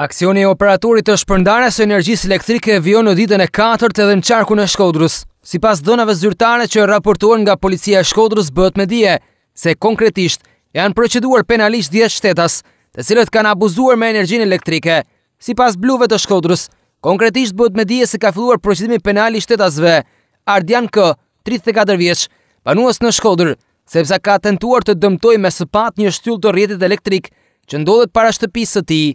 Aksioni i operatorit të shpërndarjes së energjisë elektrike vjen në ditën e 4-të edhe në qarkun e Shkodrës. Sipas dhënave zyrtare që raportuan nga policia e Shkodrës, bëhet me dije se konkretisht janë proceduar penalisht 10 shtetas, të cilët kanë abuzuar me energjinë elektrike. Sipas Bluve të Shkodrës, konkretisht bëhet me dije se ka filluar procedimi penal i shtetasve Ardian K, 34 vjeç, banues në Shkodër, sepse ka tentuar të dëmtojë me sëpat një shtyllë të rrjetit elektrik që ndodhet para shtëpisë së tij.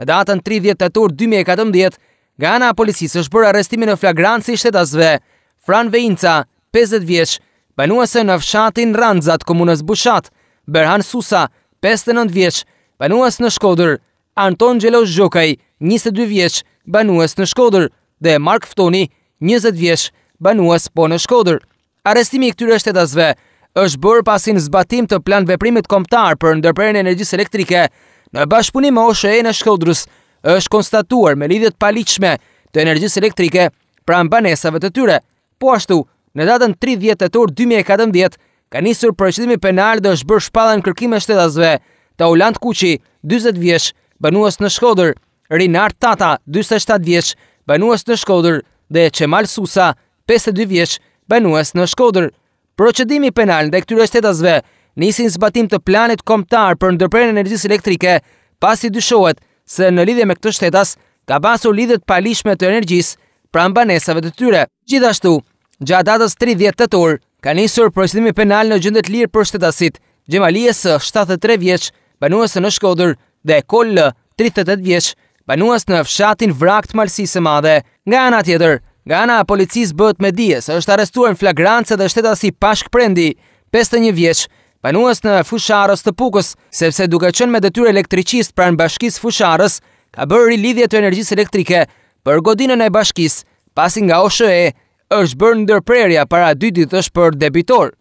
Në datën 30 tetor 2014, nga ana e policisë është bërë arrestimi në flagranci i shtetasve Fran Veinca, 50 vjeç, banuese në fshatin Randzat, komunës Bushat, Berhan Susa, 59 vjeç, banues në Shkodër, Anton Gjelos Gjokaj, 22 vjeç, banues në Shkodër, dhe Mark Ftoni, 20 vjeç, banues po në Shkodër. Arrestimi i këtyre shtetasve është bërë pasin zbatim të plan veprimit komptar për ndërperin energjisë elektrike, Në bashkëpunim me OSHE në Shkodrës, është konstatuar me lidhjet paligjshme të energjisë elektrike pra banesave të tyre. Po ashtu, në datën 30 tetor 2014 ka nisur procedimi penal dhe është bërë shpada në kërkim e shtetasve të Oland Kuqi, 40 vjeç, banues në Shkodër, Rinar Tata, 47 vjeç, banues në Shkodër dhe Qemal Susa, 52 vjeç, banues në Shkodër. Procedimi penal ndaj këtyre shtetasve nisin zbatim të planit komtar për ndërprerjen e energjisë elektrike, pasi dyshohet se në lidhje me këtë shtetas ka basur lidhje të palishme të energjisë pra mbanesave të tyre. Gjithashtu, gjatë datës 30 tetor ka nisur procedimi penal në gjëndet lirë për shtetasit Gjemalies 73 vjeç, banues në Shkodër dhe Kol 38 vjeç, banues në fshatin Vrakt se Madhe. Nga ana tjetër, nga ana e policisë bëhet me dies, se është arrestuar në flagrancë dhe shtetasi Pashkprendi, 51 vjeç, banuës në fusharës të pukës, sepse duke qënë me detyre elektricist pra në bashkis fusharës, ka bërë i lidhje të energjisë elektrike për godinën e bashkis, pasi nga OSHE është bërë në dërprerja para dy ditësh për debitorë.